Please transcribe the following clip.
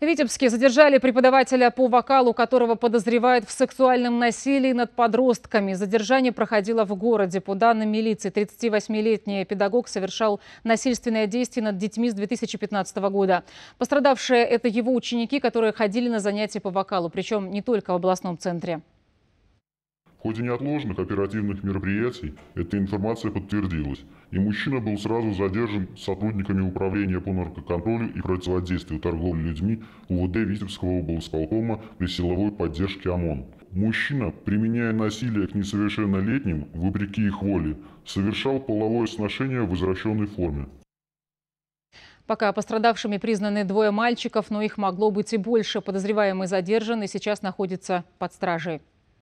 В Витебске задержали преподавателя по вокалу, которого подозревают в сексуальном насилии над подростками. Задержание проходило в городе. По данным милиции, 38-летний педагог совершал насильственное действие над детьми с 2015 года. Пострадавшие – это его ученики, которые ходили на занятия по вокалу, причем не только в областном центре. В ходе неотложных оперативных мероприятий эта информация подтвердилась, и мужчина был сразу задержан сотрудниками Управления по наркоконтролю и противодействию торговли людьми УВД Витебского облсполкома при силовой поддержке ОМОН. Мужчина, применяя насилие к несовершеннолетним, вопреки их воле, совершал половое сношение в извращенной форме. Пока пострадавшими признаны двое мальчиков, но их могло быть и больше. Подозреваемый задержан и сейчас находится под стражей.